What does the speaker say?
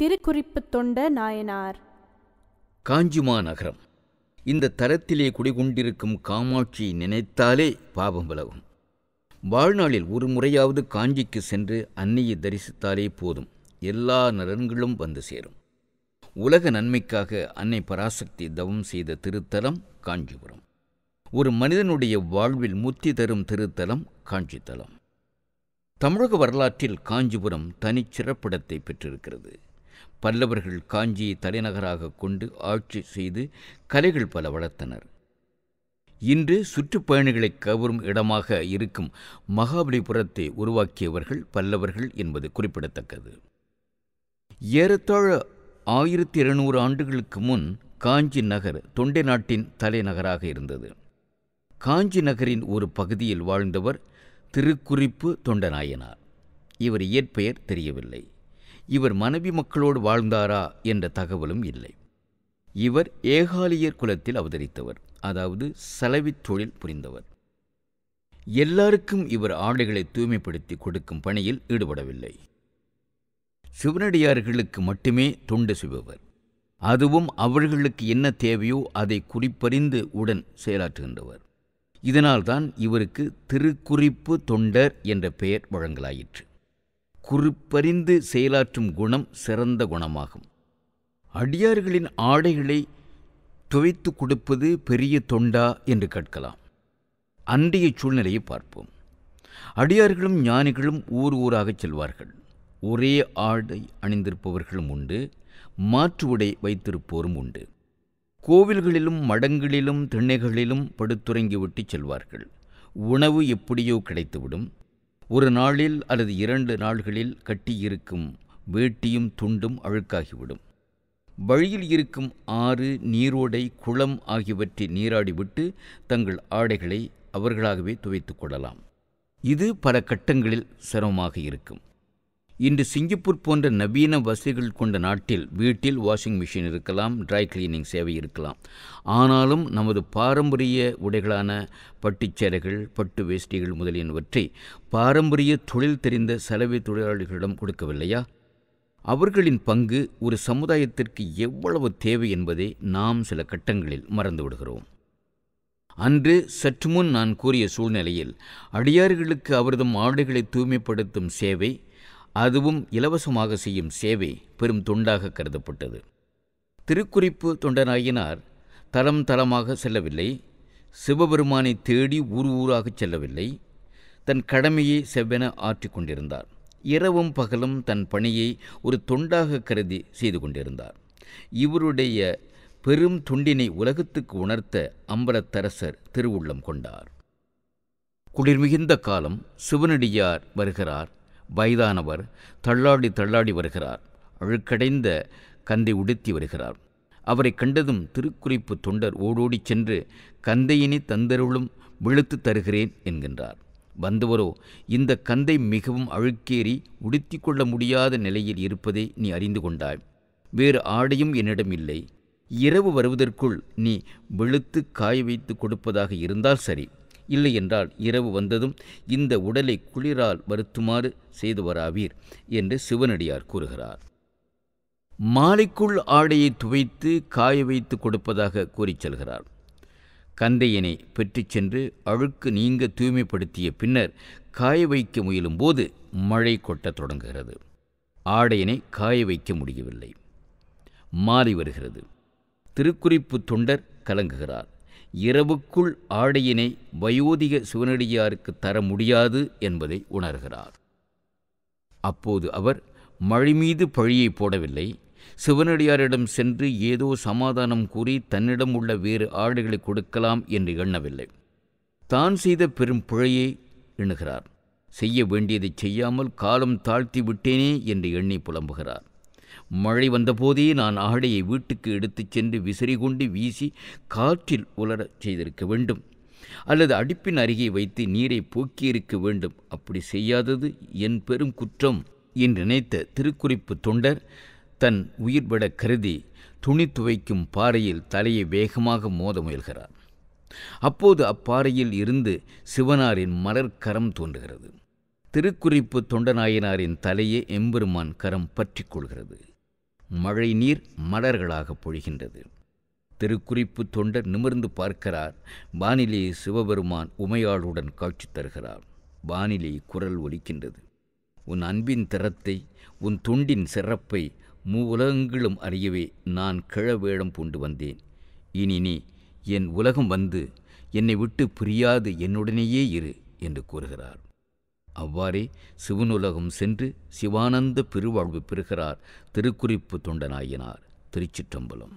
திருக்குறிப்பு தொண்ட நாயனார் காஞ்சிமா நகரம் இந்த தரத்திலே குடிகொண்டிருக்கும் காமாட்சியை நினைத்தாலே பாபம் விலகும் வாழ்நாளில் ஒரு முறையாவது காஞ்சிக்கு சென்று அன்னையை தரிசித்தாலே போதும் எல்லா நலன்களும் வந்து சேரும் உலக நன்மைக்காக அன்னை பராசக்தி தவம் செய்த திருத்தலம் காஞ்சிபுரம் ஒரு மனிதனுடைய வாழ்வில் முத்தி தரும் திருத்தலம் காஞ்சித்தலம் தமிழக வரலாற்றில் காஞ்சிபுரம் தனிச்சிறப்பிடத்தை பெற்றிருக்கிறது பல்லவர்கள் காஞ்சியை தலைநகராக கொண்டு ஆட்சி செய்து கலைகள் பல வளர்த்தனர் இன்று சுற்றுப்பயணிகளை கவரும் இடமாக இருக்கும் மகாபலிபுரத்தை உருவாக்கியவர்கள் பல்லவர்கள் என்பது குறிப்பிடத்தக்கது ஏறத்தாழ ஆயிரத்தி இருநூறு ஆண்டுகளுக்கு முன் காஞ்சி நகர் தொண்டை நாட்டின் தலைநகராக இருந்தது காஞ்சி நகரின் ஒரு பகுதியில் வாழ்ந்தவர் திருக்குறிப்பு தொண்டநாயனார் இவர் இயற்பெயர் தெரியவில்லை இவர் மனைவி மக்களோடு வாழ்ந்தாரா என்ற தகவலும் இல்லை இவர் ஏகாலியர் குலத்தில் அவதரித்தவர் அதாவது செலவி தொழில் புரிந்தவர் எல்லாருக்கும் இவர் ஆடைகளை தூய்மைப்படுத்தி கொடுக்கும் பணியில் ஈடுபடவில்லை சிவனடியார்களுக்கு மட்டுமே தொண்டு செய்பவர் அதுவும் அவர்களுக்கு என்ன தேவையோ அதை குறிப்பறிந்து உடன் செயலாற்றுகின்றவர் இதனால்தான் இவருக்கு திருக்குறிப்பு தொண்டர் என்ற பெயர் வழங்கலாயிற்று குறிப்பறிந்து செயலாற்றும் குணம் சிறந்த குணமாகும் அடியார்களின் ஆடைகளை துவைத்து கொடுப்பது பெரிய தொண்டா என்று கேட்கலாம் அன்றைய சூழ்நிலையை பார்ப்போம் அடியார்களும் ஞானிகளும் ஊர் ஊராகச் செல்வார்கள் ஒரே ஆடை அணிந்திருப்பவர்களும் உண்டு மாற்று உடை வைத்திருப்போரும் உண்டு கோவில்களிலும் மடங்களிலும் திண்ணைகளிலும் படுத்துறங்கிவிட்டு செல்வார்கள் உணவு எப்படியோ கிடைத்துவிடும் ஒரு நாளில் அல்லது இரண்டு நாள்களில் கட்டியிருக்கும் வேட்டியும் துண்டும் அழுக்காகிவிடும் வழியில் இருக்கும் ஆறு நீரோடை குளம் ஆகியவற்றை நீராடிவிட்டு தங்கள் ஆடைகளை அவர்களாகவே துவைத்துக் கொள்ளலாம் இது பல கட்டங்களில் சிரமமாக இருக்கும் இன்று சிங்கப்பூர் போன்ற நவீன வசதிகள் கொண்ட நாட்டில் வீட்டில் வாஷிங் மிஷின் இருக்கலாம் ட்ரை கிளீனிங் சேவை இருக்கலாம் ஆனாலும் நமது பாரம்பரிய உடைகளான பட்டுச்சேரைகள் பட்டு வேஷ்டிகள் முதலியனவற்றை பாரம்பரிய தொழில் தெரிந்த சலவை தொழிலாளிகளிடம் கொடுக்கவில்லையா அவர்களின் பங்கு ஒரு சமுதாயத்திற்கு எவ்வளவு தேவை என்பதை நாம் சில கட்டங்களில் மறந்துவிடுகிறோம் அன்று சற்று முன் நான் கூறிய சூழ்நிலையில் அடியார்களுக்கு அவரதும் ஆடைகளை தூய்மைப்படுத்தும் சேவை அதுவும் இலவசமாக செய்யும் சேவை பெரும் தொண்டாக கருதப்பட்டது திருக்குறிப்பு தொண்டனாயினார் தளம் தளமாக செல்லவில்லை சிவபெருமானை தேடி ஊர் ஊராகச் செல்லவில்லை தன் கடமையை செவ்வென ஆற்றி கொண்டிருந்தார் இரவும் பகலும் தன் பணியை ஒரு தொண்டாக கருதி செய்து கொண்டிருந்தார் இவருடைய பெரும் துண்டினை உலகத்துக்கு உணர்த்த அம்பலத்தரசர் திருவுள்ளம் கொண்டார் குளிர்மிகுந்த காலம் சிவனடியார் வருகிறார் வயதானவர் தள்ளாடி தள்ளாடி வருகிறார் அழுக்கடைந்த கந்தை உடுத்தி வருகிறார் அவரை கண்டதும் திருக்குறிப்பு தொண்டர் ஓடோடிச் சென்று கந்தையினை தந்தருளும் விழுத்து தருகிறேன் என்கின்றார் வந்தவரோ இந்த கந்தை மிகவும் அழுக்கேறி உடுத்தி கொள்ள முடியாத நிலையில் இருப்பதை நீ அறிந்து கொண்டாய் வேறு ஆடையும் என்னிடம் இல்லை இரவு வருவதற்குள் நீ வெளுத்து காய வைத்து கொடுப்பதாக இருந்தால் சரி இல்லையென்றால் இரவு வந்ததும் இந்த உடலை குளிரால் வருத்துமாறு செய்து வராவீர் என்று சிவனடியார் கூறுகிறார் மாலைக்குள் ஆடையை துவைத்து காய வைத்து கொடுப்பதாக கூறிச் செல்கிறார் கந்தையனை பெற்றுச் சென்று அழுக்கு நீங்க தூய்மைப்படுத்திய பின்னர் காய வைக்க முயலும் போது மழை கொட்டத் தொடங்குகிறது ஆடையனை காய வைக்க முடியவில்லை மாறி வருகிறது திருக்குறிப்பு தொண்டர் கலங்குகிறார் இரவுக்குள் ஆடையினை வயோதிக சிவனடியாருக்கு தர முடியாது என்பதை உணர்கிறார் அப்போது அவர் மழை மீது பழியை போடவில்லை சிவனடியாரிடம் சென்று ஏதோ சமாதானம் கூறி தன்னிடம் உள்ள வேறு ஆடுகளை கொடுக்கலாம் என்று எண்ணவில்லை தான் செய்த பெரும் பிழையை எண்ணுகிறார் செய்ய வேண்டியதை செய்யாமல் காலம் தாழ்த்தி விட்டேனே என்று எண்ணி புலம்புகிறார் மழை வந்தபோதே நான் ஆடையை வீட்டுக்கு எடுத்துச் சென்று விசிறி கொண்டு வீசி காற்றில் உலர செய்திருக்க வேண்டும் அல்லது அடுப்பின் அருகே வைத்து நீரை போக்கியிருக்க வேண்டும் அப்படி செய்யாதது என் பெரும் குற்றம் என்று நினைத்த திருக்குறிப்பு தொண்டர் தன் உயிர்பட கருதி துணி துவைக்கும் பாறையில் தலையை வேகமாக மோத முயல்கிறார் அப்போது அப்பாறையில் இருந்து சிவனாரின் மலர்க்கரம் தோன்றுகிறது திருக்குறிப்பு தொண்டநாயனாரின் தலையே எம்பெருமான் கரம் பற்றி கொள்கிறது மழை நீர் மலர்களாக பொழிகின்றது திருக்குறிப்பு தொண்டர் நிமிர்ந்து பார்க்கிறார் வானிலே சிவபெருமான் உமையாளுடன் காட்சி தருகிறார் வானிலே குரல் ஒலிக்கின்றது உன் அன்பின் திறத்தை உன் தொண்டின் சிறப்பை மூவுலகங்களும் அறியவே நான் கிழவேடம் பூண்டு வந்தேன் இனி நீ என் உலகம் வந்து என்னை விட்டு பிரியாது என்னுடனேயே இரு என்று கூறுகிறார் அவ்வாறே சிவனுலகம் சென்று சிவானந்த பெருவாழ்வு பெறுகிறார் திருக்குறிப்பு தொண்டனாயினார் திருச்சிற்றம்பலம்